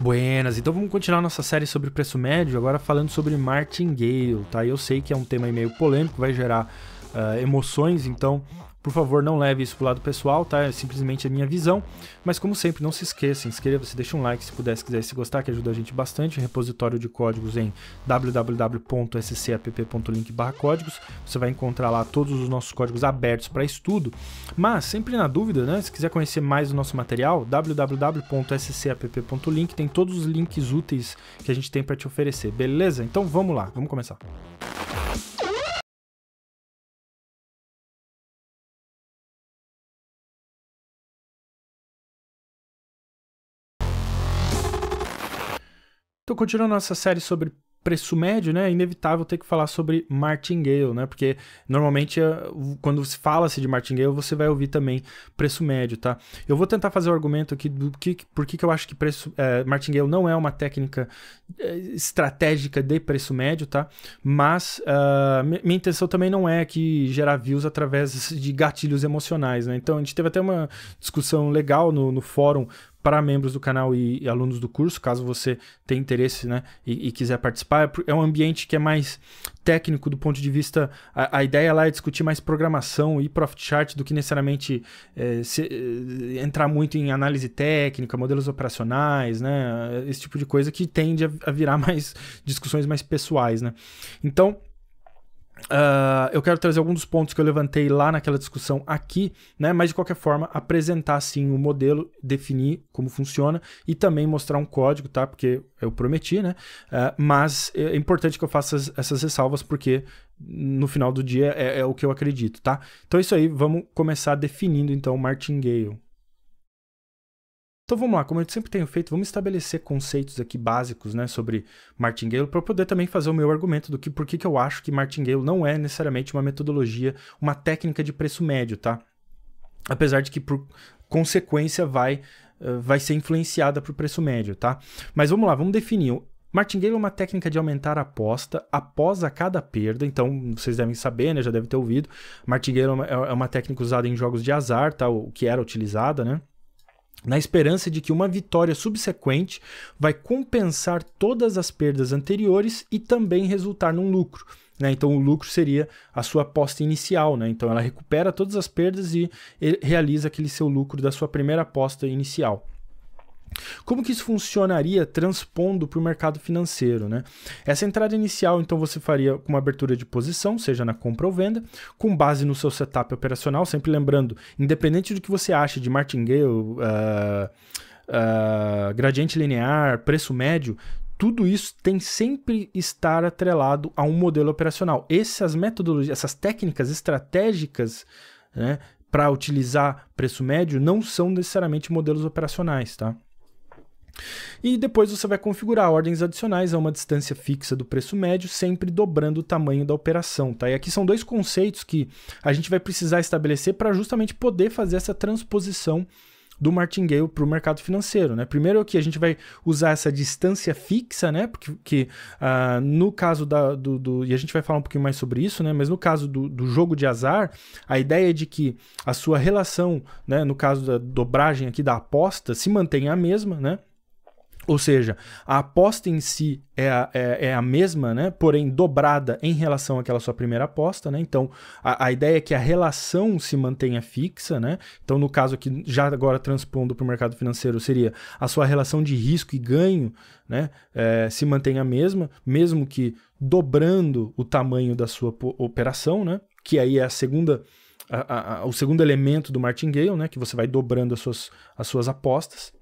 Buenas, então vamos continuar nossa série sobre preço médio, agora falando sobre martingale, tá? Eu sei que é um tema meio polêmico, vai gerar uh, emoções, então por favor, não leve isso pro lado pessoal, tá? É simplesmente a minha visão. Mas como sempre, não se esqueça, inscreva-se, deixa um like se puder, se quiser, se gostar, que ajuda a gente bastante. Repositório de códigos em www.scapp.link/códigos. Você vai encontrar lá todos os nossos códigos abertos para estudo. Mas sempre na dúvida, né? Se quiser conhecer mais o nosso material, www.scapp.link tem todos os links úteis que a gente tem para te oferecer. Beleza? Então vamos lá, vamos começar. continuando nossa série sobre preço médio, né? É inevitável ter que falar sobre martingale, né? Porque normalmente eh, quando se fala-se de martingale, você vai ouvir também preço médio, tá? Eu vou tentar fazer o argumento aqui do que por que, que eu acho que preço é, martingale não é uma técnica eh, estratégica de preço médio, tá? Mas uh, minha intenção também não é que gerar views através de gatilhos emocionais, né? Então a gente teve até uma discussão legal no, no fórum para membros do canal e, e, alunos do curso, caso você tenha interesse né, e, e, quiser participar. É, é um ambiente que é mais técnico do ponto de vista. A, a ideia lá é discutir mais programação e profit chart do que necessariamente é, se, é, entrar muito em análise técnica, modelos operacionais, né, esse tipo de coisa que tende a, a virar mais discussões mais pessoais. Né? Então, ah, eu quero trazer alguns dos pontos que eu levantei lá naquela discussão aqui, né? Mas de qualquer forma, apresentar sim o modelo, definir como funciona e também mostrar um código, tá? Porque eu prometi, né? Uh, mas é, é importante que eu faça essas ressalvas, porque no final do dia é, é o que eu acredito, tá? Então é isso aí, vamos começar definindo então o martingale. Então vamos lá, como eu sempre tenho feito, vamos estabelecer conceitos aqui básicos né, sobre martingale para poder também fazer o meu argumento do que por que, que eu acho que martingale não é necessariamente uma metodologia, uma técnica de preço médio, tá? Apesar de que por consequência vai, uh, vai ser influenciada o preço médio, tá? Mas vamos lá, vamos definir. Martingale é uma técnica de aumentar a aposta após a cada perda, então vocês devem saber, né, já devem ter ouvido. Martingale é uma é, é técnica usada em jogos de azar, tá, o que era utilizada, né? na esperança de que uma vitória subsequente vai compensar todas as perdas anteriores e também resultar num lucro. Né? Então, o lucro seria a sua aposta inicial. Né? Então, ela recupera todas as perdas e realiza aquele seu lucro da sua primeira aposta inicial. Como que isso funcionaria transpondo para o mercado financeiro? Né? Essa entrada inicial, então, você faria com uma abertura de posição, seja na compra ou venda, com base no seu setup operacional, sempre lembrando, independente do que você acha de martingale, uh, uh, gradiente linear, preço médio, tudo isso tem sempre estar atrelado a um modelo operacional. Essas metodologias, essas técnicas estratégicas né, para utilizar preço médio não são necessariamente modelos operacionais, tá? E depois você vai configurar ordens adicionais a uma distância fixa do preço médio, sempre dobrando o tamanho da operação. Tá? E aqui são dois conceitos que a gente vai precisar estabelecer para justamente poder fazer essa transposição do martingale para o mercado financeiro. Né? Primeiro que a gente vai usar essa distância fixa, né? Porque que, ah, no caso da, do, do, E a gente vai falar um pouquinho mais sobre isso, né? Mas no caso do, do jogo de azar, a ideia é de que a sua relação, né? no caso da dobragem aqui da aposta, se mantenha a mesma, né? Ou seja, a aposta em si é a, é, é a, mesma, né? porém dobrada em relação àquela sua primeira aposta. Né? Então, a, a ideia é que a relação se mantenha fixa. Né? Então, no caso aqui, já agora transpondo para o mercado financeiro, seria a sua relação de risco e ganho né? É, se mantenha a mesma, mesmo que dobrando o tamanho da sua operação, né? que aí é a segunda. A, o segundo elemento do martingale, né, que você vai dobrando as suas, as suas apostas.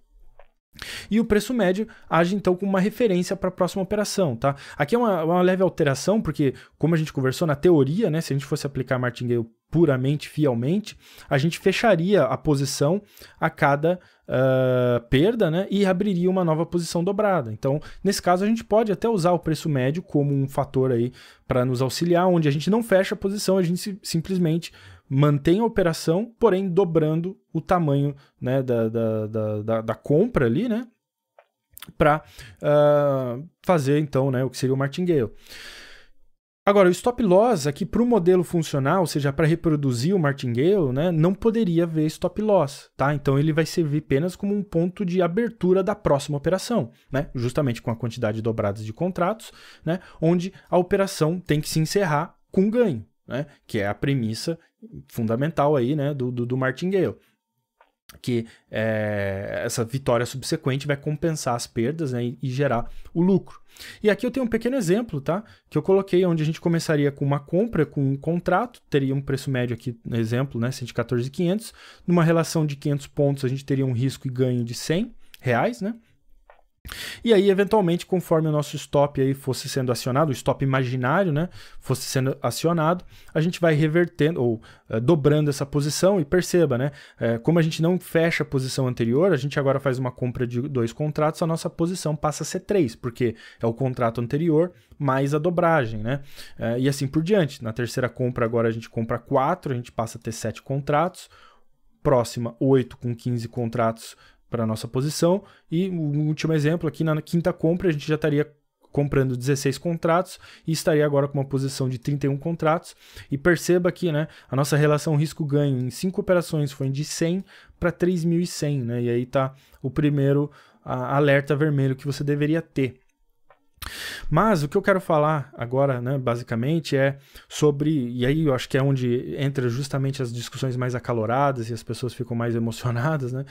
E o preço médio age então como uma referência para a próxima operação, tá? Aqui é uma, uma, leve alteração, porque como a gente conversou na teoria, né, se a gente fosse aplicar martingale puramente, fielmente, a gente fecharia a posição a cada uh, perda, né, e abriria uma nova posição dobrada. Então, nesse caso, a gente pode até usar o preço médio como um fator aí para nos auxiliar, onde a gente não fecha a posição, a gente simplesmente mantém a operação, porém dobrando o tamanho né, da, da, da, da compra ali, né? Para uh, ah, fazer então né, o que seria o martingale. Agora, o stop loss aqui para o modelo funcional, ou seja, para reproduzir o martingale, né, não poderia haver stop loss, tá? Então ele vai servir apenas como um ponto de abertura da próxima operação, né? Justamente com a quantidade dobrada de contratos, né, onde a operação tem que se encerrar com ganho, né? Que é a premissa fundamental aí, né? Do, do, do martingale. Que é, essa vitória subsequente vai compensar as perdas né, e, e gerar o lucro. E aqui eu tenho um pequeno exemplo, tá? Que eu coloquei onde a gente começaria com uma compra, com um contrato, teria um preço médio aqui, no exemplo, né, 114,500. Numa relação de 500 pontos, a gente teria um risco e ganho de 100 reais, né? E aí, eventualmente, conforme o nosso stop aí fosse sendo acionado, o stop imaginário, né, fosse sendo acionado, a gente vai revertendo ou eh, dobrando essa posição e perceba, né, eh, como a gente não fecha a posição anterior, a gente agora faz uma compra de dois contratos, a nossa posição passa a ser três, porque é o contrato anterior mais a dobragem, né, eh, e assim por diante. Na terceira compra agora a gente compra quatro, a gente passa a ter sete contratos, próxima 8 com 15 contratos para a nossa posição. E o um último exemplo, aqui na quinta compra, a gente já estaria comprando 16 contratos e estaria agora com uma posição de 31 contratos. E perceba aqui, né, a nossa relação risco-ganho em cinco operações foi de 100 para 3.100, né? E aí está o primeiro a, alerta vermelho que você deveria ter. Mas o que eu quero falar agora, né, basicamente, é sobre. E aí eu acho que é onde entra justamente as discussões mais acaloradas e as pessoas ficam mais emocionadas, né?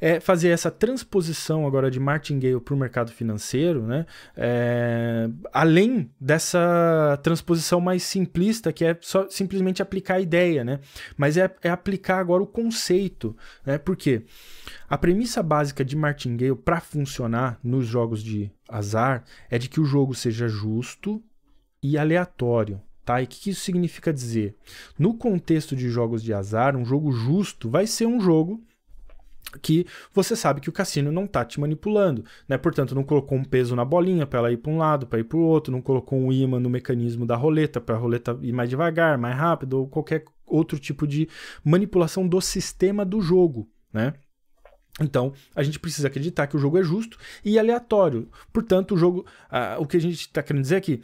É fazer essa transposição agora de martingale para o mercado financeiro, né? É, além dessa transposição mais simplista, que é só simplesmente aplicar a ideia, né? Mas é, é aplicar agora o conceito, né? Por quê? A premissa básica de Martingale para funcionar nos jogos de azar é de que o jogo seja justo e aleatório. Tá? E o que isso significa dizer? No contexto de jogos de azar, um jogo justo vai ser um jogo que você sabe que o cassino não está te manipulando, né? Portanto, não colocou um peso na bolinha para ela ir para um lado, para ir para o outro, não colocou um ímã no mecanismo da roleta para a roleta ir mais devagar, mais rápido ou qualquer outro tipo de manipulação do sistema do jogo, né? Então, a gente precisa acreditar que o jogo é justo e aleatório. Portanto, o jogo. o que a gente está querendo dizer é que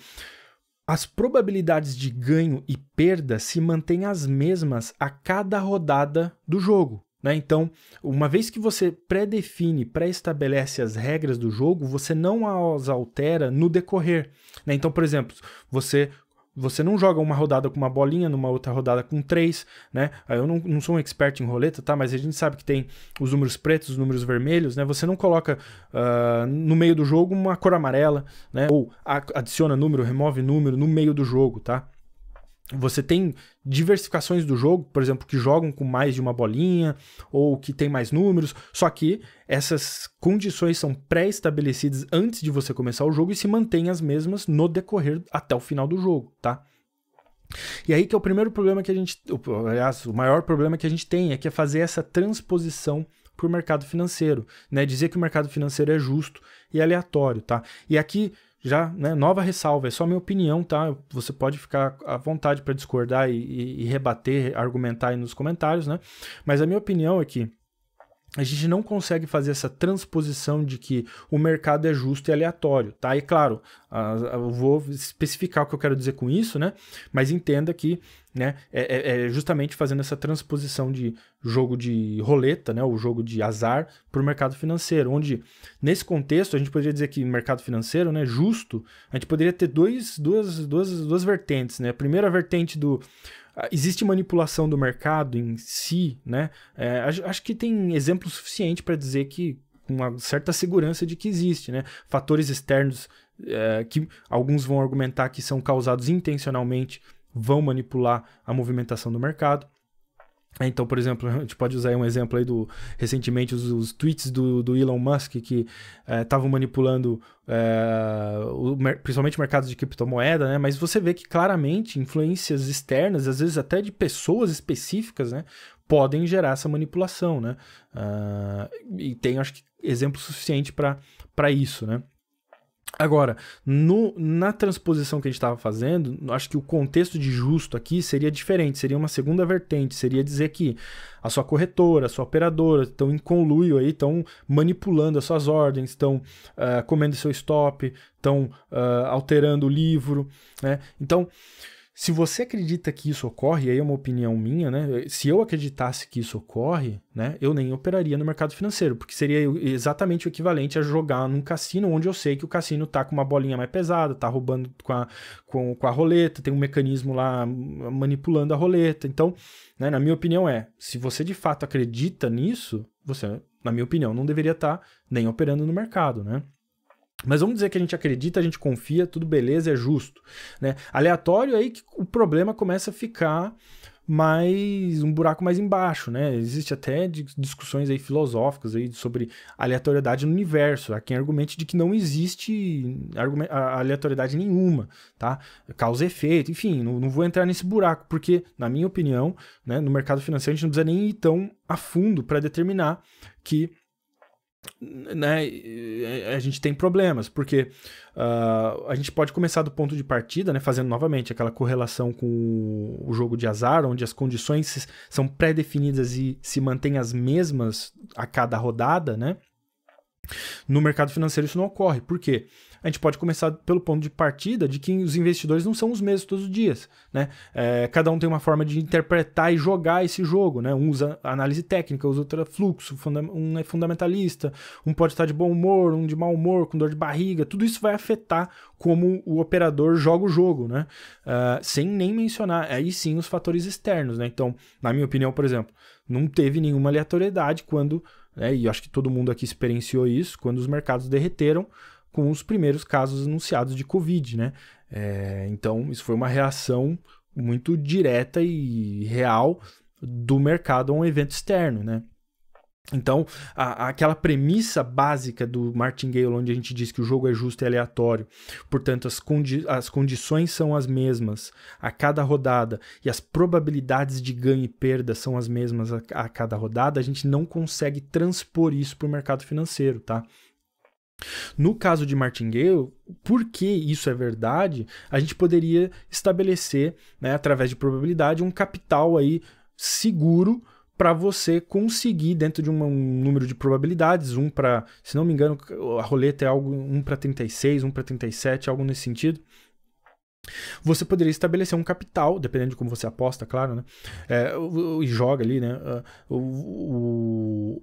as probabilidades de ganho e perda se mantêm as mesmas a cada rodada do jogo. Né? Então, uma vez que você pré-define, pré-estabelece as regras do jogo, você não as altera no decorrer. Né? Então, por exemplo, você você não joga uma rodada com uma bolinha, numa outra rodada com três, né? Eu não, não sou um expert em roleta, tá? Mas a gente sabe que tem os números pretos, os números vermelhos, né? Você não coloca uh, no meio do jogo uma cor amarela, né? Ou adiciona número, remove número no meio do jogo, tá? Você tem diversificações do jogo, por exemplo, que jogam com mais de uma bolinha ou que tem mais números, só que essas condições são pré-estabelecidas antes de você começar o jogo e se mantêm as mesmas no decorrer até o final do jogo, tá? E aí que é o primeiro problema que a gente, aliás, o maior problema que a gente tem é que é fazer essa transposição para o mercado financeiro, né? Dizer que o mercado financeiro é justo e aleatório, tá? E aqui já, né, nova ressalva, é só minha opinião, tá? Você pode ficar à vontade para discordar e, e, e, rebater, argumentar aí nos comentários, né? Mas a minha opinião é que a gente não consegue fazer essa transposição de que o mercado é justo e aleatório, tá? E claro, eu vou especificar o que eu quero dizer com isso, né? Mas entenda que né, é, é, é justamente fazendo essa transposição de jogo de roleta, né? O jogo de azar para o mercado financeiro, onde nesse contexto a gente poderia dizer que mercado financeiro, né? Justo, a gente poderia ter dois, duas, duas, duas vertentes, né? A primeira vertente do ah, existe manipulação do mercado em si, né? É, acho que tem exemplo suficiente para dizer que com uma certa segurança de que existe, né? Fatores externos é, que alguns vão argumentar que são causados intencionalmente vão manipular a movimentação do mercado. Então, por exemplo, a gente pode usar um exemplo aí do recentemente os, os tweets do, do, Elon Musk que eh, estavam é, manipulando é, o, principalmente o mercado de criptomoeda, né? Mas você vê que claramente influências externas, às vezes até de pessoas específicas, né? Podem gerar essa manipulação, né? Uh, e tem, acho que, exemplo suficiente para isso, né? Agora, no, na transposição que a gente estava fazendo, acho que o contexto de justo aqui seria diferente, seria uma segunda vertente, seria dizer que a sua corretora, a sua operadora estão em conluio aí, estão manipulando as suas ordens, estão uh, eh, comendo seu stop, estão uh, eh, alterando o livro, né? Então, se você acredita que isso ocorre, aí é uma opinião minha, né? Se eu acreditasse que isso ocorre, né, eu nem operaria no mercado financeiro, porque seria exatamente o equivalente a jogar num cassino onde eu sei que o cassino tá com uma bolinha mais pesada, tá roubando com a, com, com a roleta, tem um mecanismo lá hum, manipulando a roleta. Então, né, na minha opinião é, se você de fato acredita nisso, você, na minha opinião, não deveria estar tá nem operando no mercado, né? Mas vamos dizer que a gente acredita, a gente confia, tudo beleza, é justo. Né? Aleatório aí que o problema começa a ficar mais um buraco mais embaixo, né? Existe até discussões aí filosóficas aí sobre aleatoriedade no universo. Há quem argumente de que não existe aleatoriedade nenhuma, tá? Causa e efeito, enfim, não, não, vou entrar nesse buraco, porque, na minha opinião, né, no mercado financeiro a gente não precisa nem ir tão a fundo para determinar que né, a gente tem problemas, porque uh, a gente pode começar do ponto de partida, né, fazendo novamente aquela correlação com o jogo de azar, onde as condições são pré-definidas e se mantêm as mesmas a cada rodada, né? No mercado financeiro isso não ocorre, por quê? Porque a gente pode começar pelo ponto de partida de que os investidores não são os mesmos todos os dias. Né? É, cada um tem uma forma de interpretar e jogar esse jogo. Né? Um usa análise técnica, usa outro é fluxo, um é fundamentalista, um pode estar de bom humor, um de mau humor, com dor de barriga. Tudo isso vai afetar como o operador joga o jogo, né? Uh, sem nem mencionar aí sim os fatores externos, né? Então, na minha opinião, por exemplo, não teve nenhuma aleatoriedade quando, né, e acho que todo mundo aqui experienciou isso, quando os mercados derreteram, com os primeiros casos anunciados de Covid, né? É, então, isso foi uma reação muito direta e real do mercado a um evento externo, né? Então, a, aquela premissa básica do Martingale, onde a gente diz que o jogo é justo e aleatório, portanto, as, condi as condições são as mesmas a cada rodada e as probabilidades de ganho e perda são as mesmas a, a cada rodada, a gente não consegue transpor isso para o mercado financeiro, tá? No caso de martingale, porque isso é verdade, a gente poderia estabelecer, né, através de probabilidade, um capital aí seguro para você conseguir, dentro de um número de probabilidades, um para, se não me engano, a roleta é algo um para 36, um para 37, algo nesse sentido. Você poderia estabelecer um capital, dependendo de como você aposta, claro, né? É, e joga ali, né? o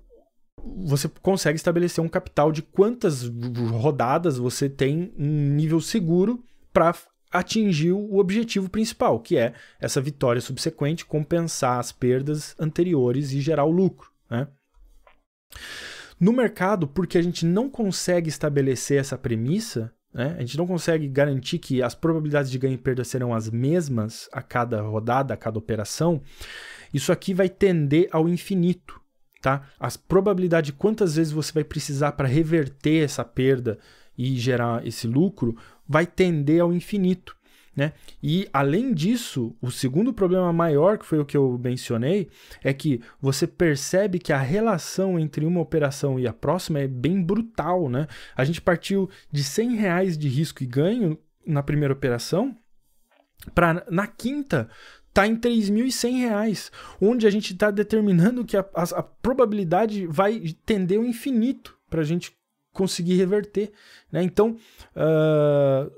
você consegue estabelecer um capital de quantas rodadas você tem um nível seguro para atingir o objetivo principal, que é essa vitória subsequente compensar as perdas anteriores e gerar o lucro. Né? No mercado, porque a gente não consegue estabelecer essa premissa, né? a gente não consegue garantir que as probabilidades de ganho e perda serão as mesmas a cada rodada, a cada operação, isso aqui vai tender ao infinito tá? As probabilidade de quantas vezes você vai precisar para reverter essa perda e gerar esse lucro vai tender ao infinito, né? E além disso, o segundo problema maior, que foi o que eu mencionei, é que você percebe que a relação entre uma operação e a próxima é bem brutal, né? A gente partiu de 100 reais de risco e ganho na primeira operação para na quinta tá em 3.100 reais, onde a gente está determinando que a, a, a, probabilidade vai tender ao infinito para a gente conseguir reverter. Né? Então, uh,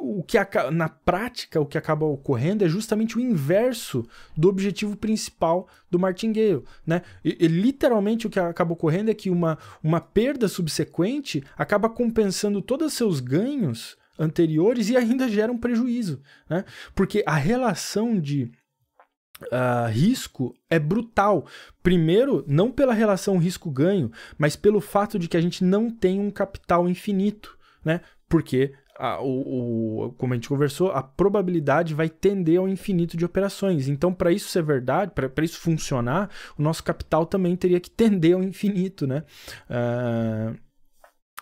o que na prática o que acaba ocorrendo é justamente o inverso do objetivo principal do martingale, né? E, e, literalmente o que acaba ocorrendo é que uma, uma perda subsequente acaba compensando todos os seus ganhos anteriores e ainda gera um prejuízo, né? Porque a relação de Uh, risco é brutal. Primeiro, não pela relação risco-ganho, mas pelo fato de que a gente não tem um capital infinito, né? Porque, a, ah, o, o como a gente conversou, a probabilidade vai tender ao infinito de operações. Então, para isso ser verdade, para isso funcionar, o nosso capital também teria que tender ao infinito, né? Uh,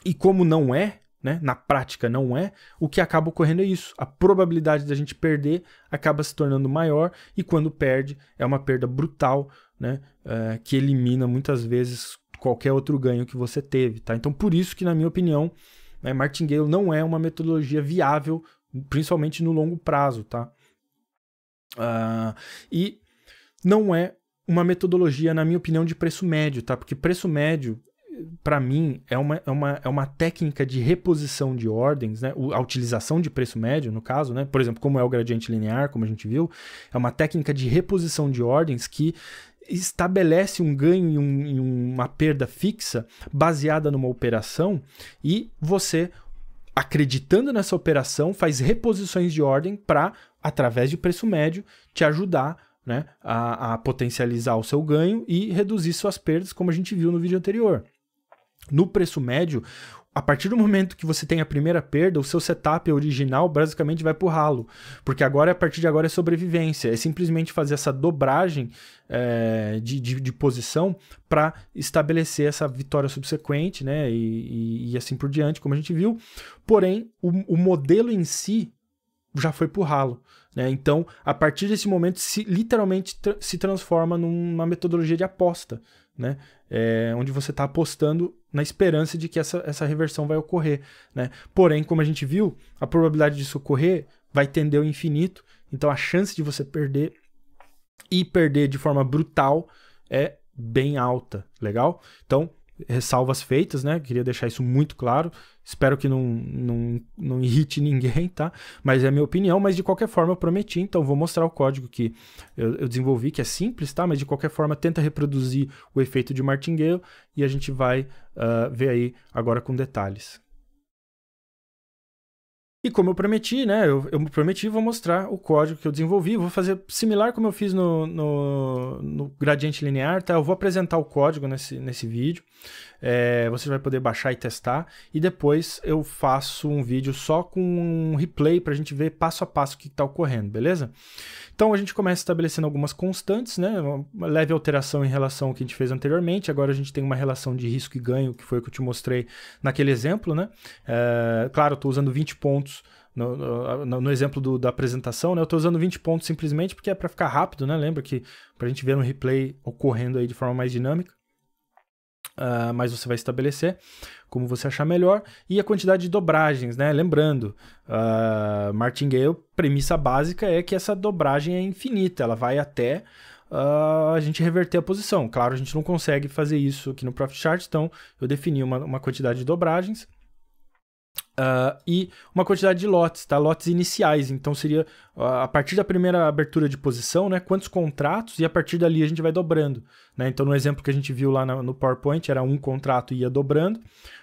e como não é, né? Na prática não é, o que acaba ocorrendo é isso. A probabilidade da gente perder acaba se tornando maior e quando perde é uma perda brutal, né? Eh, que elimina muitas vezes qualquer outro ganho que você teve, tá? Então por isso que na minha opinião, né, martingale não é uma metodologia viável, principalmente no longo prazo, tá? Uh, e não é uma metodologia, na minha opinião, de preço médio, tá? Porque preço médio para mim, é uma, é, uma, é uma técnica de reposição de ordens, né? a utilização de preço médio, no caso, né? por exemplo, como é o gradiente linear, como a gente viu, é uma técnica de reposição de ordens que estabelece um ganho e, um, e uma perda fixa baseada numa operação e você, acreditando nessa operação, faz reposições de ordem para, através de preço médio, te ajudar né, a, a, potencializar o seu ganho e reduzir suas perdas, como a gente viu no vídeo anterior. No preço médio, a partir do momento que você tem a primeira perda, o seu setup original basicamente vai o ralo. Porque agora, a partir de agora, é sobrevivência. É simplesmente fazer essa dobragem é, de, de, de, posição para estabelecer essa vitória subsequente, né? E, e, e, assim por diante, como a gente viu. Porém, o, o modelo em si já foi o ralo. Né? Então, a partir desse momento, se, literalmente tra se transforma numa metodologia de aposta, né? É, onde você está apostando na esperança de que essa, essa reversão vai ocorrer. Né? Porém, como a gente viu, a probabilidade disso ocorrer vai tender ao infinito, então a chance de você perder e perder de forma brutal é bem alta, legal? Então, ressalvas feitas, né? Queria deixar isso muito claro. Espero que não, não, não irrite ninguém, tá? Mas é a minha opinião, mas de qualquer forma eu prometi, então vou mostrar o código que eu, eu desenvolvi, que é simples, tá? Mas de qualquer forma tenta reproduzir o efeito de martingale e a gente vai uh, ver aí agora com detalhes. E como eu prometi, né? Eu, eu prometi, vou mostrar o código que eu desenvolvi. Vou fazer similar como eu fiz no, no, no gradiente linear, tá? Eu vou apresentar o código nesse, nesse vídeo. É, você vai poder baixar e testar. E depois eu faço um vídeo só com um replay para a gente ver passo a passo o que está ocorrendo, beleza? Então a gente começa estabelecendo algumas constantes, né? Uma leve alteração em relação ao que a gente fez anteriormente. Agora a gente tem uma relação de risco e ganho, que foi o que eu te mostrei naquele exemplo, né? É, claro, estou usando 20 pontos. No, no, no, exemplo do, da apresentação, né? Eu estou usando 20 pontos simplesmente porque é para ficar rápido, né? Lembra que para a gente ver um replay ocorrendo aí de forma mais dinâmica. Uh, mas você vai estabelecer como você achar melhor e a quantidade de dobragens, né? Lembrando, uh, martingale, premissa básica é que essa dobragem é infinita, ela vai até uh, a gente reverter a posição. Claro, a gente não consegue fazer isso aqui no Profit Chart, então eu defini uma, uma quantidade de dobragens Uh, e uma quantidade de lotes, tá? Lotes iniciais. Então seria uh, a partir da primeira abertura de posição, né? Quantos contratos e a partir dali a gente vai dobrando, né? Então no exemplo que a gente viu lá na, no PowerPoint era um contrato e ia dobrando.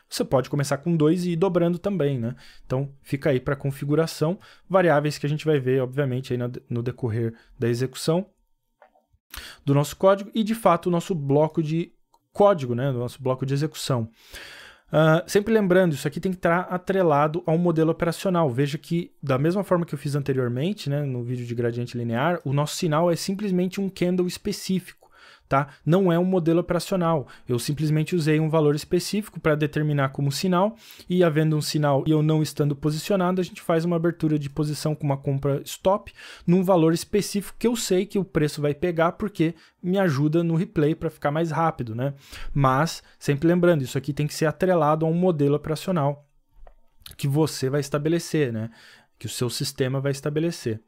Você pode começar com dois e ir dobrando também, né? Então fica aí para configuração, variáveis que a gente vai ver, obviamente, aí no, no decorrer da execução do nosso código e de fato o nosso bloco de código, né? Do nosso bloco de execução. Uh, sempre lembrando, isso aqui tem que estar atrelado a um modelo operacional. Veja que, da mesma forma que eu fiz anteriormente, né, no vídeo de gradiente linear, o nosso sinal é simplesmente um candle específico tá? Não é um modelo operacional. Eu simplesmente usei um valor específico para determinar como sinal e havendo um sinal e eu não estando posicionado, a gente faz uma abertura de posição com uma compra stop num valor específico que eu sei que o preço vai pegar porque me ajuda no replay para ficar mais rápido, né? Mas sempre lembrando, isso aqui tem que ser atrelado a um modelo operacional que você vai estabelecer, né? Que o seu sistema vai estabelecer.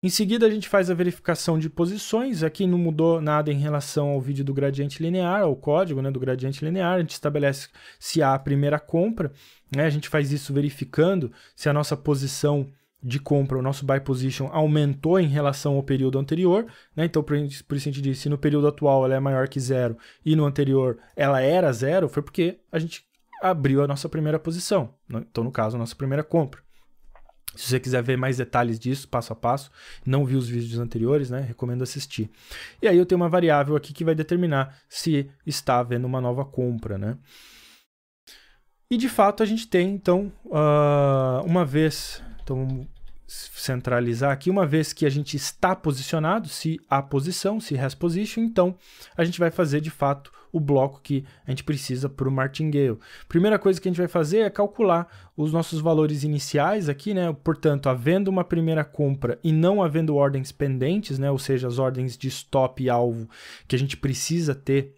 Em seguida, a gente faz a verificação de posições. Aqui não mudou nada em relação ao vídeo do gradiente linear, ao código né, do gradiente linear. A gente estabelece se há a primeira compra. Né? A gente faz isso verificando se a nossa posição de compra, o nosso buy position aumentou em relação ao período anterior, né? Então, por isso a gente disse, se no período atual ela é maior que zero e no anterior ela era zero, foi porque a gente abriu a nossa primeira posição. Né. Então, no caso, a nossa primeira compra. Se você quiser ver mais detalhes disso, passo a passo, não viu os vídeos anteriores, né? Recomendo assistir. E aí eu tenho uma variável aqui que vai determinar se está havendo uma nova compra, né? E de fato a gente tem, então, uh, uma vez. Então, centralizar aqui, uma vez que a gente está posicionado, se a posição, se has position, então a gente vai fazer de fato o bloco que a gente precisa para o martingale. Primeira coisa que a gente vai fazer é calcular os nossos valores iniciais aqui, né? Portanto, havendo uma primeira compra e não havendo ordens pendentes, né? Ou seja, as ordens de stop e alvo que a gente precisa ter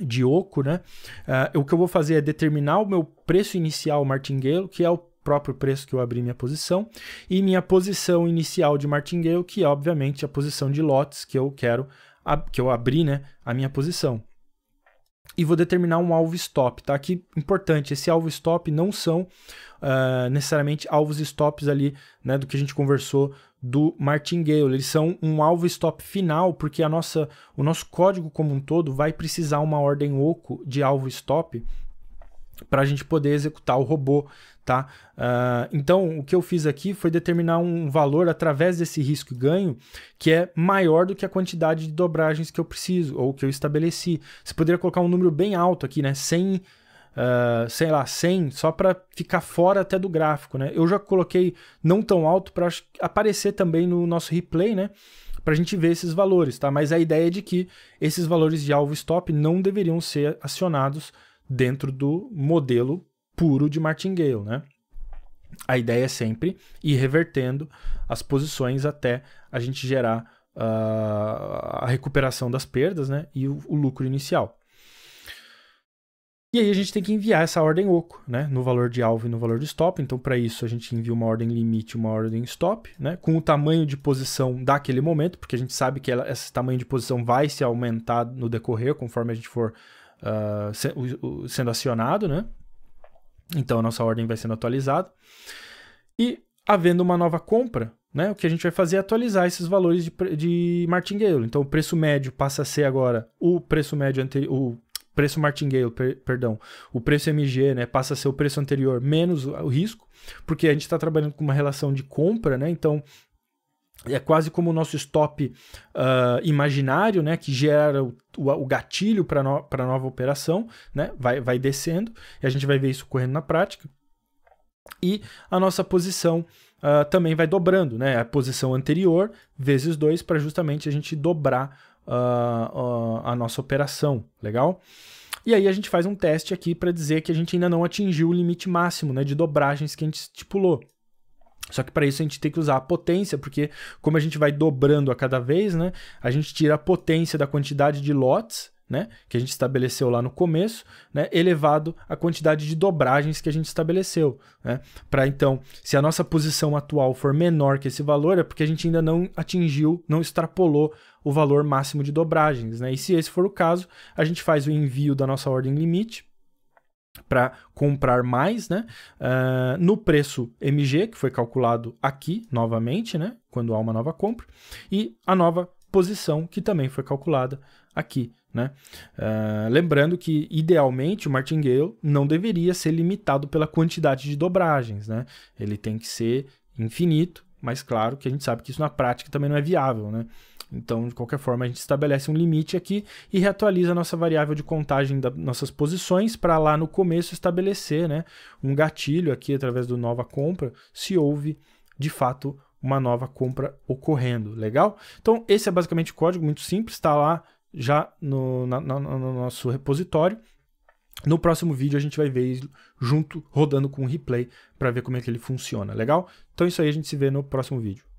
de oco, né? Uh, o que eu vou fazer é determinar o meu preço inicial martingale, que é o próprio preço que eu abri minha posição, e minha posição inicial de martingale, que é obviamente a posição de lotes que eu quero, que eu abri, né, a minha posição e vou determinar um alvo stop, tá? Aqui, importante, esse alvo stop não são uh, necessariamente alvos stops ali, né, do que a gente conversou do martingale, eles são um alvo stop final, porque a nossa, o nosso código como um todo vai precisar uma ordem oco de alvo stop para a gente poder executar o robô, tá? Uh, então, o que eu fiz aqui foi determinar um valor através desse risco e ganho que é maior do que a quantidade de dobragens que eu preciso ou que eu estabeleci. Você poderia colocar um número bem alto aqui, né? 100, uh, ah, sei lá, 100, só para ficar fora até do gráfico, né? Eu já coloquei não tão alto para aparecer também no nosso replay, né? Para a gente ver esses valores, tá? Mas a ideia é de que esses valores de alvo stop não deveriam ser acionados dentro do modelo puro de martingale, né? A ideia é sempre ir revertendo as posições até a gente gerar uh, a recuperação das perdas né? e o, o, lucro inicial. E aí a gente tem que enviar essa ordem oco, né? No valor de alvo e no valor de stop. Então, para isso, a gente envia uma ordem limite e uma ordem stop, né? Com o tamanho de posição daquele momento, porque a gente sabe que ela, esse tamanho de posição vai se aumentar no decorrer, conforme a gente for uh, se, o, o, sendo acionado, né? Então a nossa ordem vai sendo atualizada. E havendo uma nova compra, né, o que a gente vai fazer é atualizar esses valores de, de martingale. Então o preço médio passa a ser agora o preço médio anterior, o preço martingale, per, perdão, o preço MG, né, passa a ser o preço anterior menos o, o risco, porque a gente está trabalhando com uma relação de compra, né? Então é quase como o nosso stop uh, imaginário, né, que gera o, o, o gatilho para no, a nova operação, né, vai, vai descendo, e a gente vai ver isso correndo na prática. E a nossa posição uh, também vai dobrando, né, a posição anterior vezes 2 para justamente a gente dobrar uh, a nossa operação, legal? E aí a gente faz um teste aqui para dizer que a gente ainda não atingiu o limite máximo né, de dobragens que a gente estipulou. Só que para isso a gente tem que usar a potência, porque como a gente vai dobrando a cada vez, né, a gente tira a potência da quantidade de lotes né, que a gente estabeleceu lá no começo, né, elevado à quantidade de dobragens que a gente estabeleceu. Né, Para então, se a nossa posição atual for menor que esse valor, é porque a gente ainda não atingiu, não extrapolou o valor máximo de dobragens. Né. E se esse for o caso, a gente faz o envio da nossa ordem limite para comprar mais, né? Uh, no preço MG, que foi calculado aqui novamente, né? Quando há uma nova compra, e a nova posição, que também foi calculada aqui, né? Uh, lembrando que, idealmente, o martingale não deveria ser limitado pela quantidade de dobragens, né? Ele tem que ser infinito, mas claro que a gente sabe que isso na prática também não é viável, né? Então, de qualquer forma, a gente estabelece um limite aqui e reatualiza a nossa variável de contagem das nossas posições para lá no começo estabelecer né, um gatilho aqui através do nova compra, se houve de fato uma nova compra ocorrendo. Legal? Então, esse é basicamente o código, muito simples, está lá já no, na, na, no nosso repositório. No próximo vídeo a gente vai ver junto, rodando com o replay, para ver como é que ele funciona, legal? Então é isso aí, a gente se vê no próximo vídeo.